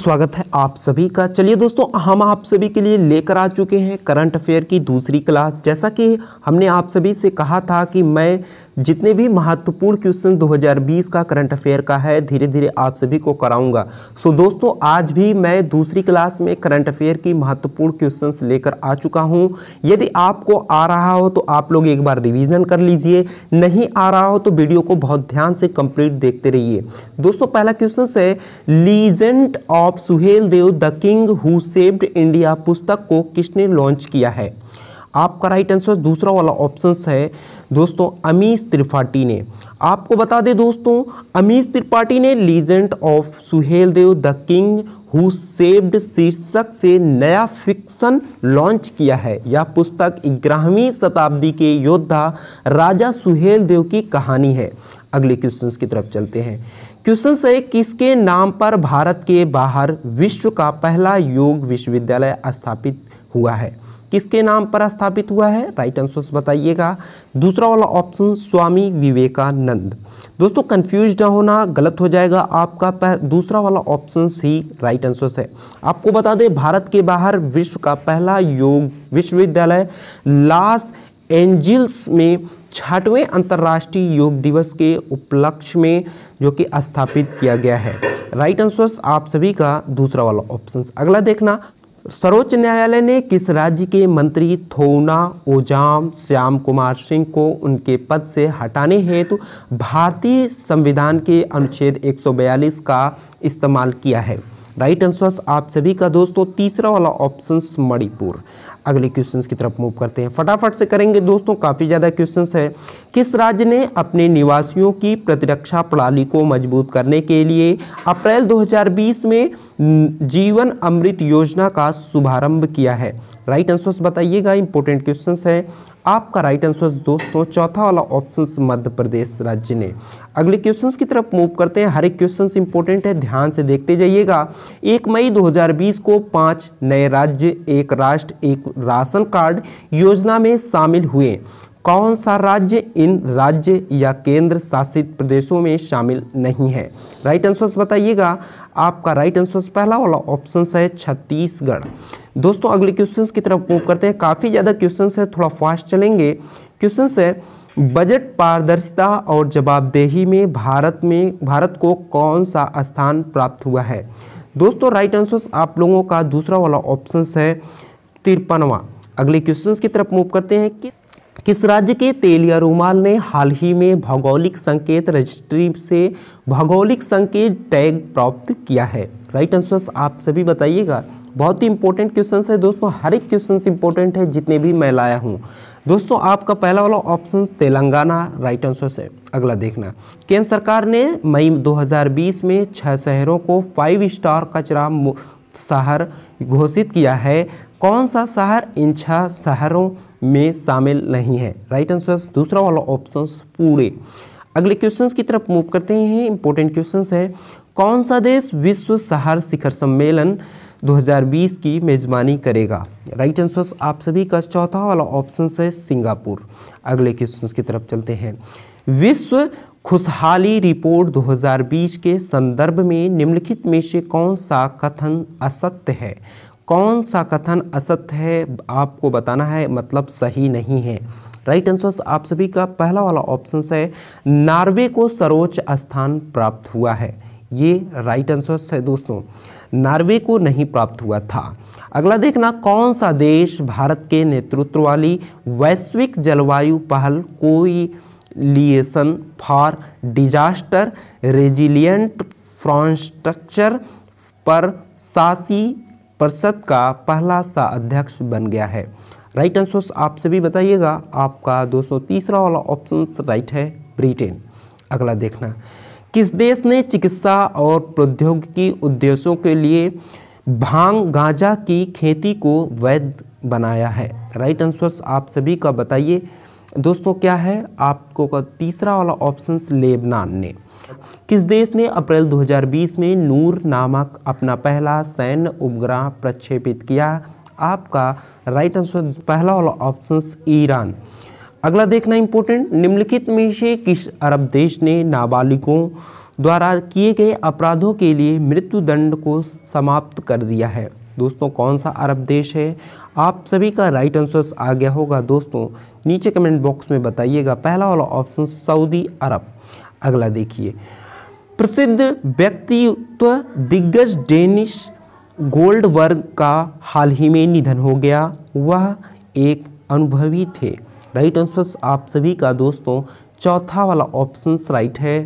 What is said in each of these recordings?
स्वागत है आप सभी का चलिए दोस्तों हम आप सभी के लिए लेकर आ चुके हैं करंट अफेयर की दूसरी क्लास जैसा कि हमने आप सभी से कहा था कि मैं जितने भी महत्वपूर्ण क्वेश्चन 2020 का करंट अफेयर का है धीरे धीरे आप सभी को कराऊंगा सो so, दोस्तों आज भी मैं दूसरी क्लास में करंट अफेयर की महत्वपूर्ण क्वेश्चंस लेकर आ चुका हूं यदि आपको आ रहा हो तो आप लोग एक बार रिवीजन कर लीजिए नहीं आ रहा हो तो वीडियो को बहुत ध्यान से कंप्लीट देखते रहिए दोस्तों पहला क्वेश्चन है legend of Suhel Dev the king who saved India पुस्तक को किसने लॉन्च किया है आपका राइट आंसर दूसरा वाला ऑप्शन है दोस्तों अमीश त्रिपाठी ने आपको बता दें दोस्तों अमीश त्रिपाठी ने legend of Suhel Dev the king who saved शीर्षक से नया फिक्शन लॉन्च किया है यह पुस्तक ग्यारहवीं शताब्दी के योद्धा राजा सुहेल देव की कहानी है अगले क्वेश्चन की तरफ चलते हैं क्वेश्चन है किसके नाम पर भारत के बाहर विश्व का पहला योग विश्वविद्यालय स्थापित हुआ है किसके नाम पर स्थापित हुआ है राइट आंसर बताइएगा दूसरा वाला ऑप्शन स्वामी विवेकानंद दोस्तों कंफ्यूज ना होना गलत हो जाएगा आपका दूसरा वाला ऑप्शन सी राइट आंसर है आपको बता दें भारत के बाहर विश्व का पहला योग विश्वविद्यालय लॉस एंजिल्स में छठवें अंतर्राष्ट्रीय योग दिवस के उपलक्ष्य में जो कि स्थापित किया गया है राइट आंसर्स आप सभी का दूसरा वाला ऑप्शन अगला देखना सर्वोच्च न्यायालय ने किस राज्य के मंत्री थोना ओजाम श्याम कुमार सिंह को उनके पद से हटाने हेतु भारतीय संविधान के अनुच्छेद 142 का इस्तेमाल किया है राइट आंसर आप सभी का दोस्तों तीसरा वाला ऑप्शन मणिपुर अगले क्वेश्चंस की तरफ मूव करते हैं फटाफट से करेंगे दोस्तों काफ़ी ज़्यादा क्वेश्चंस है किस राज्य ने अपने निवासियों की प्रतिरक्षा प्रणाली को मजबूत करने के लिए अप्रैल 2020 में जीवन अमृत योजना का शुभारंभ किया है राइट आंसर्स बताइएगा इंपॉर्टेंट क्वेश्चंस है आपका राइट आंसर दोस्तों चौथा वाला ऑप्शन मध्य प्रदेश राज्य ने अगले क्वेश्चंस की तरफ मूव करते हैं हर एक क्वेश्चन इंपॉर्टेंट है ध्यान से देखते जाइएगा एक मई 2020 को पांच नए राज्य एक राष्ट्र एक राशन कार्ड योजना में शामिल हुए कौन सा राज्य इन राज्य या केंद्र शासित प्रदेशों में शामिल नहीं है राइट आंसर बताइएगा आपका राइट आंसर पहला वाला ऑप्शन है छत्तीसगढ़ दोस्तों अगले क्वेश्चन की तरफ मूव करते हैं काफ़ी ज़्यादा क्वेश्चन है थोड़ा फास्ट चलेंगे क्वेश्चन है बजट पारदर्शिता और जवाबदेही में भारत में भारत को कौन सा स्थान प्राप्त हुआ है दोस्तों राइट आंसर आप लोगों का दूसरा वाला ऑप्शन है तिरपनवा अगले क्वेश्चन की तरफ मूव करते हैं कि किस राज्य के तेल या रूमाल ने हाल ही में भौगोलिक संकेत रजिस्ट्री से भौगोलिक संकेत टैग प्राप्त किया है राइट आंसर आप सभी बताइएगा बहुत ही इंपॉर्टेंट क्वेश्चन है दोस्तों हर एक क्वेश्चन इंपॉर्टेंट है जितने भी मैं लाया हूँ दोस्तों आपका पहला वाला ऑप्शन तेलंगाना राइट आंसर है अगला देखना केंद्र सरकार ने मई 2020 में छह शहरों को फाइव स्टार कचरा शहर घोषित किया है कौन सा शहर इन छह शहरों में शामिल नहीं है राइट आंसर दूसरा वाला ऑप्शन पूरे अगले क्वेश्चन की तरफ मूव करते हैं इंपॉर्टेंट क्वेश्चन है कौन सा देश विश्व शहर शिखर सम्मेलन 2020 की मेजबानी करेगा राइट आंसर आप सभी का चौथा वाला ऑप्शन है सिंगापुर अगले क्वेश्चन की तरफ चलते हैं विश्व खुशहाली रिपोर्ट 2020 के संदर्भ में निम्नलिखित में से कौन सा कथन असत्य है कौन सा कथन असत्य है आपको बताना है मतलब सही नहीं है राइट आंसर आप सभी का पहला वाला ऑप्शन है नार्वे को सर्वोच्च स्थान प्राप्त हुआ है ये राइट आंसर है दोस्तों नार्वे को नहीं प्राप्त हुआ था अगला देखना कौन सा देश भारत के नेतृत्व वाली वैश्विक जलवायु पहल coalition for disaster resilient infrastructure पर सासी परिषद का पहला सा अध्यक्ष बन गया है राइट आंसर आप सभी बताइएगा आपका दोस्तों तीसरा वाला ऑप्शन राइट है ब्रिटेन अगला देखना किस देश ने चिकित्सा और प्रौद्योगिकी उद्देश्यों के लिए भांग गांजा की खेती को वैध बनाया है राइट आंसर्स आप सभी का बताइए दोस्तों क्या है आपको का तीसरा वाला ऑप्शन लेबनान ने किस देश ने अप्रैल 2020 में नूर नामक अपना पहला सैन्य उपग्रह प्रक्षेपित किया आपका राइट आंसर पहला ऑप्शन ईरान अगला देखना इंपॉर्टेंट निम्नलिखित में से किस अरब देश ने नाबालिगों द्वारा किए गए अपराधों के लिए मृत्युदंड को समाप्त कर दिया है दोस्तों कौन सा अरब देश है आप सभी का राइट आंसर आ गया होगा दोस्तों नीचे कमेंट बॉक्स में बताइएगा पहला वाला ऑप्शन सऊदी अरब अगला देखिए प्रसिद्ध व्यक्तित्व दिग्गज डेनिश गोल्डवर्ग का हाल ही में निधन हो गया वह एक अनुभवी थे राइट आंसर आप सभी का दोस्तों चौथा वाला ऑप्शन राइट है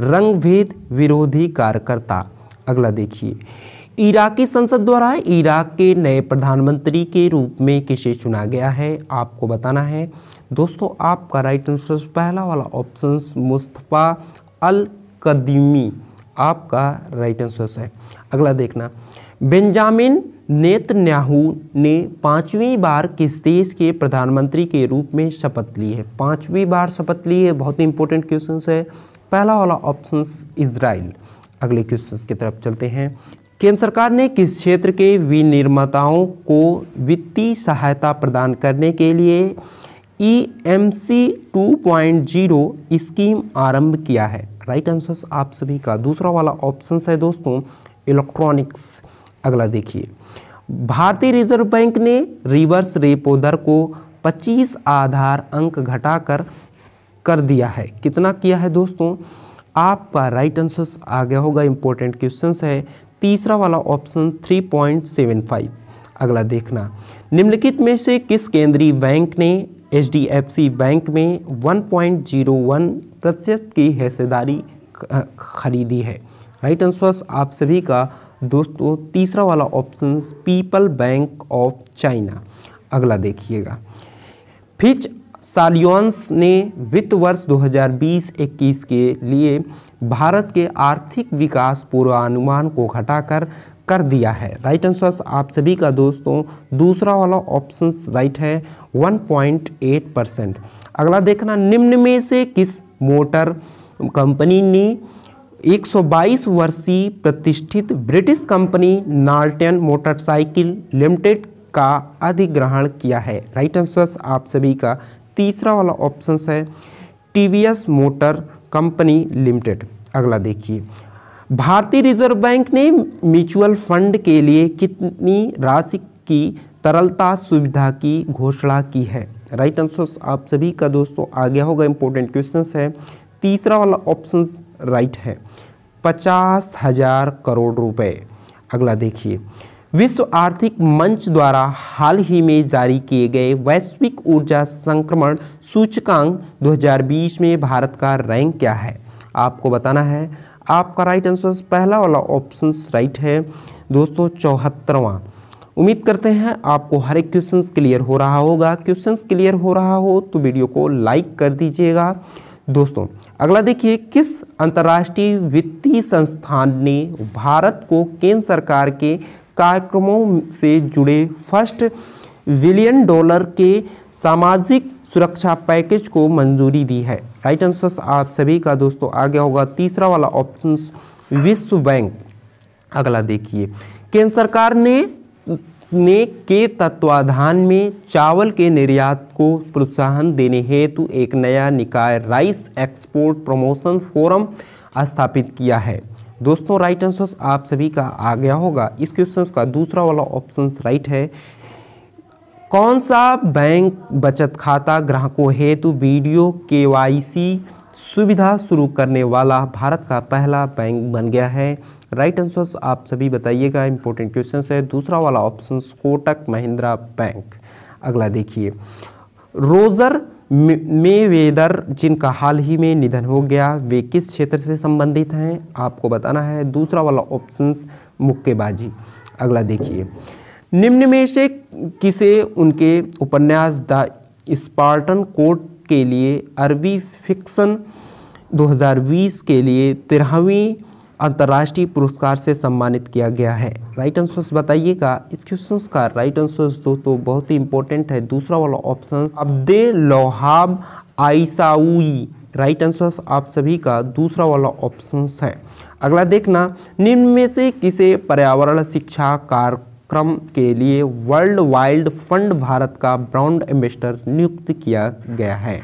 रंगभेद विरोधी कार्यकर्ता अगला देखिए इराकी संसद द्वारा इराक के नए प्रधानमंत्री के रूप में किसे चुना गया है आपको बताना है दोस्तों आपका राइट आंसर पहला वाला ऑप्शन मुस्तफ़ा अल कदीमी आपका राइट आंसर है अगला देखना बेंजामिन नेतन्याहू ने पांचवी बार किस देश के प्रधानमंत्री के रूप में शपथ ली है पांचवी बार शपथ ली है बहुत ही इंपॉर्टेंट क्वेश्चन है पहला वाला ऑप्शन इसराइल अगले क्वेश्चन की तरफ चलते हैं केंद्र सरकार ने किस क्षेत्र के विनिर्माताओं को वित्तीय सहायता प्रदान करने के लिए E M C two point zero scheme आरंभ किया है राइट आंसर आप सभी का दूसरा वाला ऑप्शन है दोस्तों इलेक्ट्रॉनिक्स अगला देखिए भारतीय रिजर्व बैंक ने रिवर्स रेपो दर को 25 आधार अंक घटाकर कर दिया है कितना किया है दोस्तों आपका राइट आंसर आ गया होगा इंपॉर्टेंट क्वेश्चन है तीसरा वाला ऑप्शन 3.75 अगला देखना निम्नलिखित में से किस केंद्रीय बैंक ने एच बैंक में 1.01 प्रतिशत की हिस्सेदारी खरीदी है राइट आंसर आप सभी का दोस्तों तीसरा वाला option people Bank of China अगला देखिएगा फिच सालियोन्स ने वित्त वर्ष 2020-21 के लिए भारत के आर्थिक विकास पूर्वानुमान को घटाकर कर दिया है राइट आंसर आप सभी का दोस्तों दूसरा वाला ऑप्शन राइट है 1.8 परसेंट अगला देखना निम्न में से किस मोटर कंपनी ने 122 वर्षीय प्रतिष्ठित British company Norton Motorcycle Limited का अधिग्रहण किया है राइट आंसर आप सभी का तीसरा वाला ऑप्शन है टी मोटर कंपनी लिमिटेड अगला देखिए भारतीय रिजर्व बैंक ने म्यूचुअल फंड के लिए कितनी राशि की तरलता सुविधा की घोषणा की है राइट आंसर आप सभी का दोस्तों आ गया होगा इंपॉर्टेंट क्वेश्चन है तीसरा वाला ऑप्शन राइट है पचास हजार करोड़ रुपए अगला देखिए विश्व आर्थिक मंच द्वारा हाल ही में जारी किए गए वैश्विक ऊर्जा संक्रमण सूचकांक 2020 में भारत का रैंक क्या है आपको बताना है आपका राइट आंसर पहला वाला ऑप्शन राइट है दोस्तों चौहत्तरवा उम्मीद करते हैं आपको हर एक क्वेश्चन क्लियर हो रहा होगा क्वेश्चन क्लियर हो रहा हो तो वीडियो को लाइक कर दीजिएगा दोस्तों अगला देखिए किस अंतर्राष्ट्रीय वित्तीय संस्थान ने भारत को केंद्र सरकार के कार्यक्रमों से जुड़े फर्स्ट बिलियन डॉलर के सामाजिक सुरक्षा पैकेज को मंजूरी दी है राइट आंसर आप सभी का दोस्तों आ गया होगा तीसरा वाला ऑप्शन विश्व बैंक अगला देखिए केंद्र सरकार ने ने के तत्वाधान में चावल के निर्यात को प्रोत्साहन देने हेतु एक नया निकाय राइस एक्सपोर्ट प्रमोशन फोरम स्थापित किया है दोस्तों राइट आंसर आप सभी का आ गया होगा इस क्वेश्चन का दूसरा वाला ऑप्शन राइट है कौन सा बैंक बचत खाता ग्राहकों हेतु वीडियो के सुविधा शुरू करने वाला भारत का पहला बैंक बन गया है राइट आंसर्स आप सभी बताइएगा इंपॉर्टेंट क्वेश्चन है दूसरा वाला ऑप्शन कोटक महिंद्रा बैंक अगला देखिए रोजर मे वेदर जिनका हाल ही में निधन हो गया वे किस क्षेत्र से संबंधित हैं आपको बताना है दूसरा वाला ऑप्शन मुक्केबाजी अगला देखिए निम्न में से किसे उनके उपन्यास द स्पार्टन कोर्ट के लिए अरबी फिक्सन 2020 के लिए तेरहवीं अंतर्राष्ट्रीय पुरस्कार से सम्मानित किया गया है राइट आंसर्स बताइएगा इस क्वेश्चन का राइट आंसर्स दो तो बहुत ही इंपॉर्टेंट है दूसरा वाला ऑप्शन अब्दे लोहाब आईसाउई राइट आंसर्स आप सभी का दूसरा वाला ऑप्शन है अगला देखना निम्न में से किसे पर्यावरण शिक्षा कार्यक्रम के लिए वर्ल्ड वाइल्ड फंड भारत का ब्राउंड एम्बेसडर नियुक्त किया गया है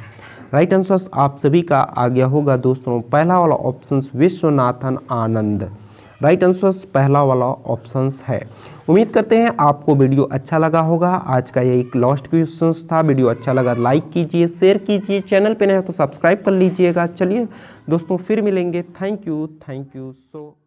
राइट आंसर्स आप सभी का आ गया होगा दोस्तों पहला वाला option Viswanathan Anand right answers पहला वाला ऑप्शंस है उम्मीद करते हैं आपको वीडियो अच्छा लगा होगा आज का ये एक लास्ट क्वेश्चन था वीडियो अच्छा लगा लाइक कीजिए शेयर कीजिए चैनल पे नए तो सब्सक्राइब कर लीजिएगा चलिए दोस्तों फिर मिलेंगे thank you thank you so